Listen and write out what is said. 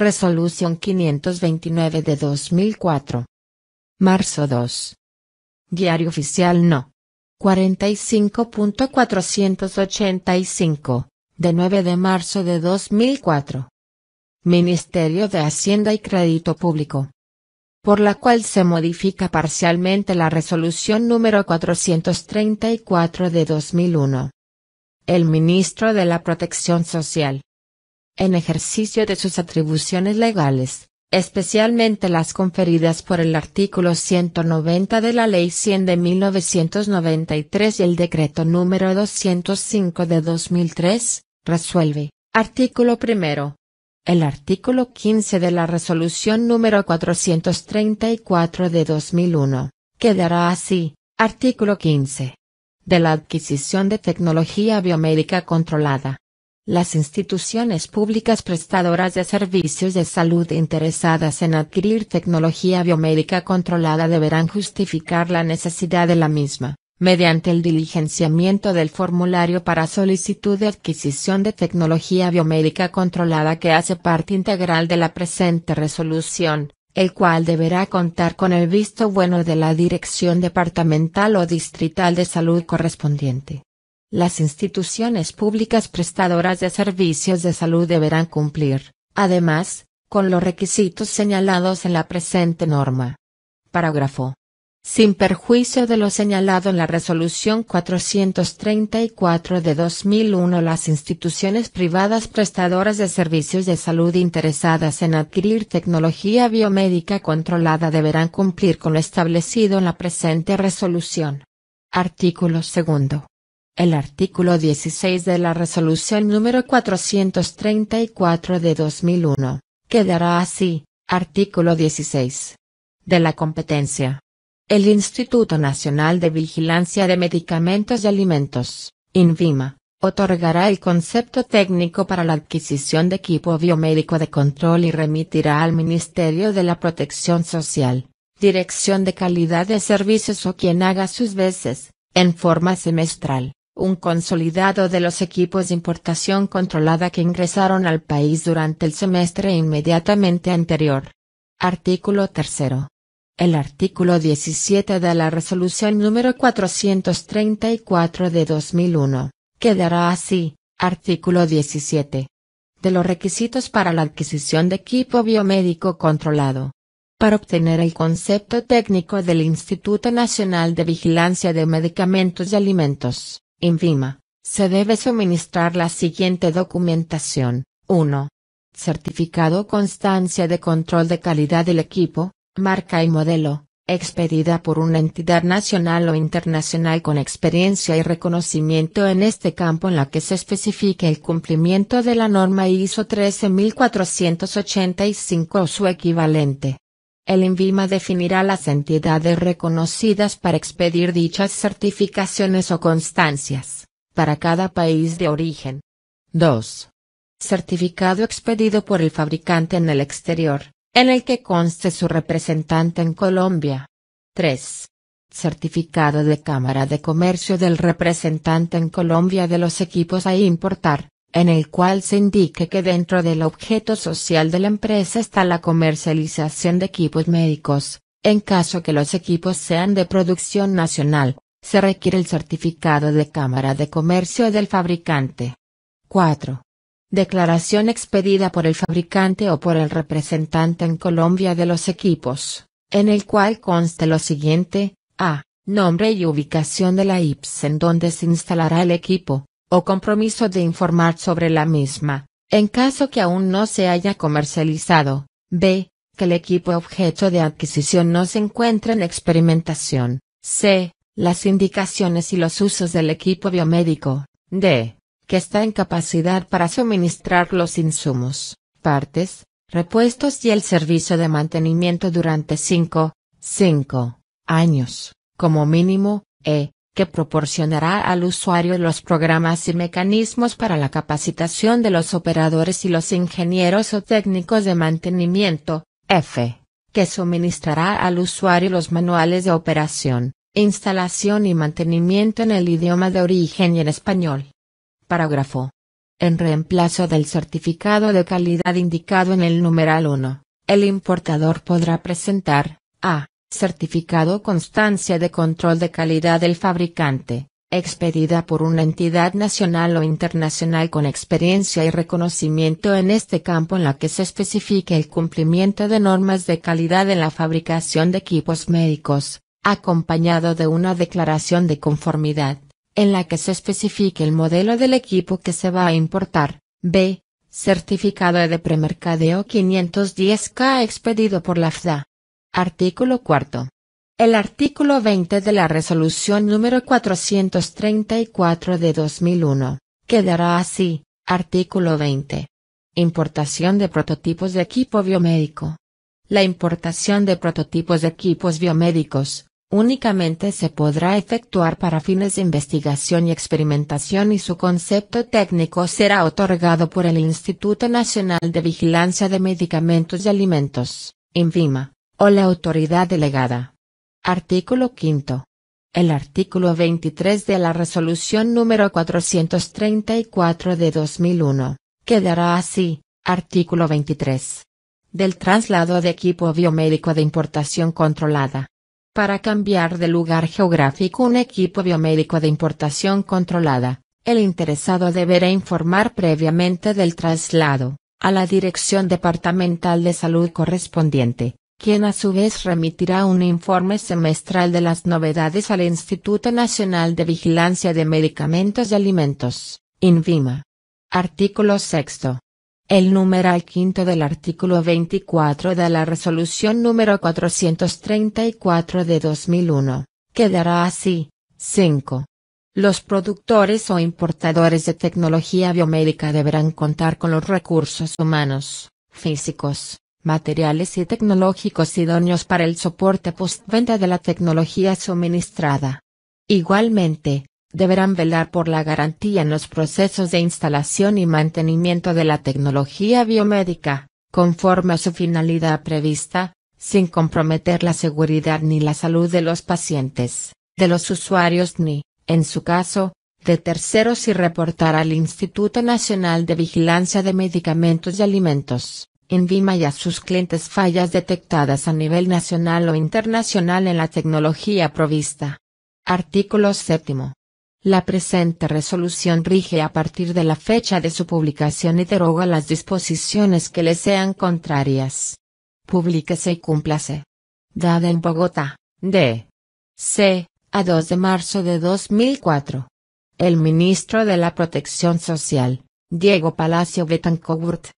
Resolución 529 de 2004. Marzo 2. Diario Oficial No. 45.485, de 9 de marzo de 2004. Ministerio de Hacienda y Crédito Público. Por la cual se modifica parcialmente la resolución número 434 de 2001. El ministro de la Protección Social en ejercicio de sus atribuciones legales, especialmente las conferidas por el artículo 190 de la Ley 100 de 1993 y el Decreto número 205 de 2003, resuelve, artículo primero. El artículo 15 de la Resolución número 434 de 2001, quedará así, artículo 15. De la adquisición de tecnología biomédica controlada, las instituciones públicas prestadoras de servicios de salud interesadas en adquirir tecnología biomédica controlada deberán justificar la necesidad de la misma, mediante el diligenciamiento del formulario para solicitud de adquisición de tecnología biomédica controlada que hace parte integral de la presente resolución el cual deberá contar con el visto bueno de la Dirección Departamental o Distrital de Salud correspondiente. Las instituciones públicas prestadoras de servicios de salud deberán cumplir, además, con los requisitos señalados en la presente norma. Parágrafo. Sin perjuicio de lo señalado en la Resolución 434 de 2001, las instituciones privadas prestadoras de servicios de salud interesadas en adquirir tecnología biomédica controlada deberán cumplir con lo establecido en la presente resolución. Artículo segundo. El artículo 16 de la resolución número 434 de 2001, quedará así, artículo 16. De la competencia. El Instituto Nacional de Vigilancia de Medicamentos y Alimentos, INVIMA, otorgará el concepto técnico para la adquisición de equipo biomédico de control y remitirá al Ministerio de la Protección Social, Dirección de Calidad de Servicios o quien haga sus veces, en forma semestral un consolidado de los equipos de importación controlada que ingresaron al país durante el semestre inmediatamente anterior. Artículo 3. El artículo 17 de la resolución número 434 de 2001, quedará así, artículo 17. De los requisitos para la adquisición de equipo biomédico controlado. Para obtener el concepto técnico del Instituto Nacional de Vigilancia de Medicamentos y Alimentos, INVIMA, se debe suministrar la siguiente documentación. 1. Certificado constancia de control de calidad del equipo, marca y modelo, expedida por una entidad nacional o internacional con experiencia y reconocimiento en este campo en la que se especifique el cumplimiento de la norma ISO 13485 o su equivalente el INVIMA definirá las entidades reconocidas para expedir dichas certificaciones o constancias, para cada país de origen. 2. Certificado expedido por el fabricante en el exterior, en el que conste su representante en Colombia. 3. Certificado de Cámara de Comercio del representante en Colombia de los equipos a importar, en el cual se indique que dentro del objeto social de la empresa está la comercialización de equipos médicos, en caso que los equipos sean de producción nacional, se requiere el certificado de Cámara de Comercio del fabricante. 4. Declaración expedida por el fabricante o por el representante en Colombia de los equipos, en el cual conste lo siguiente, a. Nombre y ubicación de la IPS en donde se instalará el equipo o compromiso de informar sobre la misma, en caso que aún no se haya comercializado. B. Que el equipo objeto de adquisición no se encuentre en experimentación. C. Las indicaciones y los usos del equipo biomédico. D. Que está en capacidad para suministrar los insumos, partes, repuestos y el servicio de mantenimiento durante 5, 5 años, como mínimo, e, que proporcionará al usuario los programas y mecanismos para la capacitación de los operadores y los ingenieros o técnicos de mantenimiento, F, que suministrará al usuario los manuales de operación, instalación y mantenimiento en el idioma de origen y en español. Parágrafo. En reemplazo del certificado de calidad indicado en el numeral 1, el importador podrá presentar, a Certificado constancia de control de calidad del fabricante, expedida por una entidad nacional o internacional con experiencia y reconocimiento en este campo en la que se especifique el cumplimiento de normas de calidad en la fabricación de equipos médicos, acompañado de una declaración de conformidad, en la que se especifique el modelo del equipo que se va a importar. B. Certificado de premercadeo 510K expedido por la FDA Artículo cuarto. El artículo 20 de la resolución número 434 de 2001, quedará así. Artículo 20. Importación de prototipos de equipo biomédico. La importación de prototipos de equipos biomédicos, únicamente se podrá efectuar para fines de investigación y experimentación y su concepto técnico será otorgado por el Instituto Nacional de Vigilancia de Medicamentos y Alimentos, INVIMA o la autoridad delegada. Artículo 5. El artículo 23 de la resolución número 434 de 2001, quedará así, artículo 23. Del traslado de equipo biomédico de importación controlada. Para cambiar de lugar geográfico un equipo biomédico de importación controlada, el interesado deberá informar previamente del traslado, a la Dirección Departamental de Salud correspondiente, quien a su vez remitirá un informe semestral de las novedades al Instituto Nacional de Vigilancia de Medicamentos y Alimentos, INVIMA. Artículo 6. El numeral quinto del artículo 24 de la resolución número 434 de 2001, quedará así. 5. Los productores o importadores de tecnología biomédica deberán contar con los recursos humanos, físicos, materiales y tecnológicos idóneos para el soporte postventa de la tecnología suministrada. Igualmente, deberán velar por la garantía en los procesos de instalación y mantenimiento de la tecnología biomédica, conforme a su finalidad prevista, sin comprometer la seguridad ni la salud de los pacientes, de los usuarios ni, en su caso, de terceros y reportar al Instituto Nacional de Vigilancia de Medicamentos y Alimentos en y a sus clientes fallas detectadas a nivel nacional o internacional en la tecnología provista. Artículo 7. La presente resolución rige a partir de la fecha de su publicación y deroga las disposiciones que le sean contrarias. Publíquese y cúmplase. Dada en Bogotá, de C. a 2 de marzo de 2004. El ministro de la Protección Social, Diego Palacio Betancourt,